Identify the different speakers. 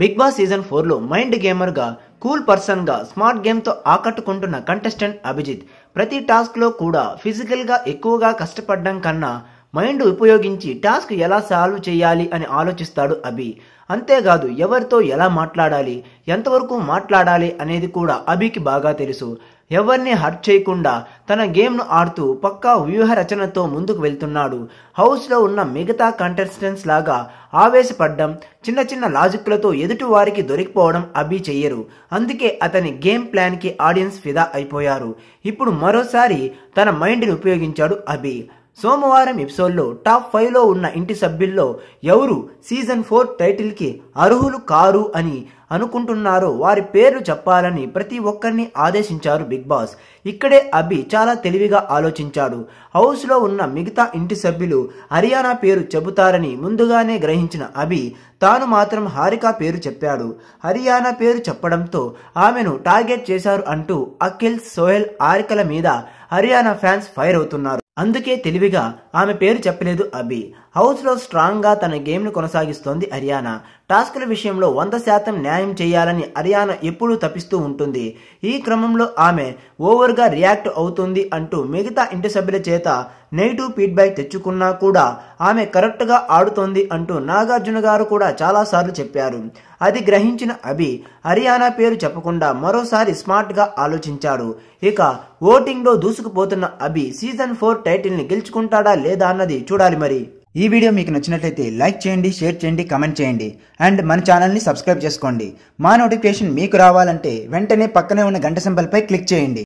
Speaker 1: big boss season ఫోర్లో mind గేమర్గా cool పర్సన్గా స్మార్ట్ గేమ్తో ఆకట్టుకుంటున్న కంటెస్టెంట్ అభిజిత్ ప్రతి టాస్క్లో కూడా ఫిజికల్గా ఎక్కువగా కష్టపడడం కన్నా మైండ్ ఉపయోగించి టాస్క్ ఎలా సాల్వ్ చేయాలి అని ఆలోచిస్తాడు అభి అంతేకాదు ఎవరితో ఎలా మాట్లాడాలి ఎంతవరకు మాట్లాడాలి అనేది కూడా అభికి బాగా తెలుసు ఎవరిని హర్ట్ చేయకుండా తన గేమ్ను ఆడుతూ పక్కా వ్యూహ రచనతో ముందుకు వెళ్తున్నాడు హౌస్లో ఉన్న మిగతా కంటెస్టెంట్స్ లాగా ఆవేశపడ్డం చిన్న చిన్న లాజిక్లతో ఎదుటి వారికి దొరికిపోవడం అభి చెయ్యరు అందుకే అతని గేమ్ ప్లాన్కి ఆడియన్స్ ఫిదా అయిపోయారు ఇప్పుడు మరోసారి తన మైండ్ని ఉపయోగించాడు అభి సోమవారం ఎపిసోడ్లో టాప్ ఫైవ్లో ఉన్న ఇంటి సభ్యుల్లో ఎవరు సీజన్ ఫోర్ టైటిల్కి అర్హులు కారు అని అనుకుంటున్నారో వారి పేర్లు చెప్పాలని ప్రతి ఒక్కరిని ఆదేశించారు బిగ్ బాస్ ఇక్కడే అభి చాలా తెలివిగా ఆలోచించాడు హౌస్లో ఉన్న మిగతా ఇంటి సభ్యులు హర్యానా పేరు చెబుతారని ముందుగానే గ్రహించిన అభి తాను మాత్రం హారిక పేరు చెప్పాడు హర్యానా పేరు చెప్పడంతో ఆమెను టార్గెట్ చేశారు అంటూ అఖిల్ సోహెల్ హారికల మీద హర్యానా ఫ్యాన్స్ ఫైర్ అవుతున్నారు అందుకే తెలివిగా ఆమె పేరు చెప్పలేదు అభి హౌస్లో స్ట్రాంగ్గా తన గేమ్ను కొనసాగిస్తోంది హర్యానా టాస్కుల విషయంలో వంద శాతం న్యాయం చేయాలని హర్యానా ఎప్పుడూ తప్పిస్తూ ఉంటుంది ఈ క్రమంలో ఆమె ఓవర్గా రియాక్ట్ అవుతుంది అంటూ మిగతా ఇంటి సభ్యుల చేత నెగిటివ్ ఫీడ్బ్యాక్ తెచ్చుకున్నా కూడా ఆమె కరెక్ట్గా ఆడుతోంది అంటూ నాగార్జున గారు కూడా చాలాసార్లు చెప్పారు అది గ్రహించిన అభి హర్యానా పేరు చెప్పకుండా మరోసారి స్మార్ట్గా ఆలోచించాడు ఇక ఓటింగ్లో దూసుకుపోతున్న అభి సీజన్ ఫోర్ టైటిల్ని గెలుచుకుంటాడా లేదా అన్నది చూడాలి మరి ఈ వీడియో మీకు నచ్చినట్లయితే లైక్ చేయండి షేర్ చేయండి కమెంట్ చేయండి అండ్ మన ఛానల్ని సబ్స్క్రైబ్ చేసుకోండి మా నోటిఫికేషన్ మీకు రావాలంటే వెంటనే పక్కనే ఉన్న గంట సింబల్పై క్లిక్ చేయండి